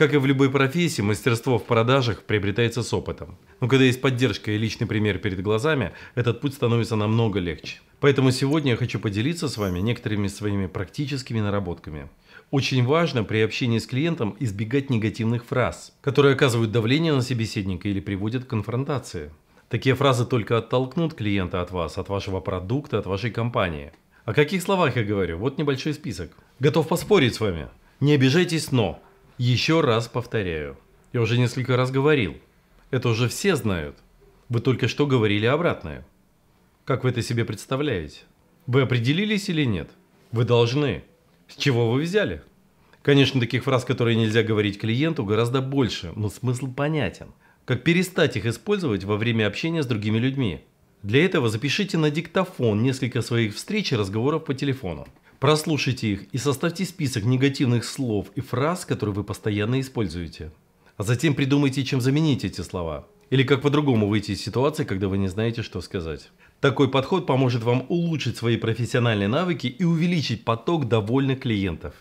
Как и в любой профессии, мастерство в продажах приобретается с опытом. Но когда есть поддержка и личный пример перед глазами, этот путь становится намного легче. Поэтому сегодня я хочу поделиться с вами некоторыми своими практическими наработками. Очень важно при общении с клиентом избегать негативных фраз, которые оказывают давление на собеседника или приводят к конфронтации. Такие фразы только оттолкнут клиента от вас, от вашего продукта, от вашей компании. О каких словах я говорю? Вот небольшой список. Готов поспорить с вами. Не обижайтесь, но еще раз повторяю. Я уже несколько раз говорил. Это уже все знают. Вы только что говорили обратное. Как вы это себе представляете? Вы определились или нет? Вы должны. С чего вы взяли? Конечно, таких фраз, которые нельзя говорить клиенту, гораздо больше, но смысл понятен. Как перестать их использовать во время общения с другими людьми? Для этого запишите на диктофон несколько своих встреч и разговоров по телефону. Прослушайте их и составьте список негативных слов и фраз, которые вы постоянно используете. А затем придумайте, чем заменить эти слова. Или как по-другому выйти из ситуации, когда вы не знаете, что сказать. Такой подход поможет вам улучшить свои профессиональные навыки и увеличить поток довольных клиентов.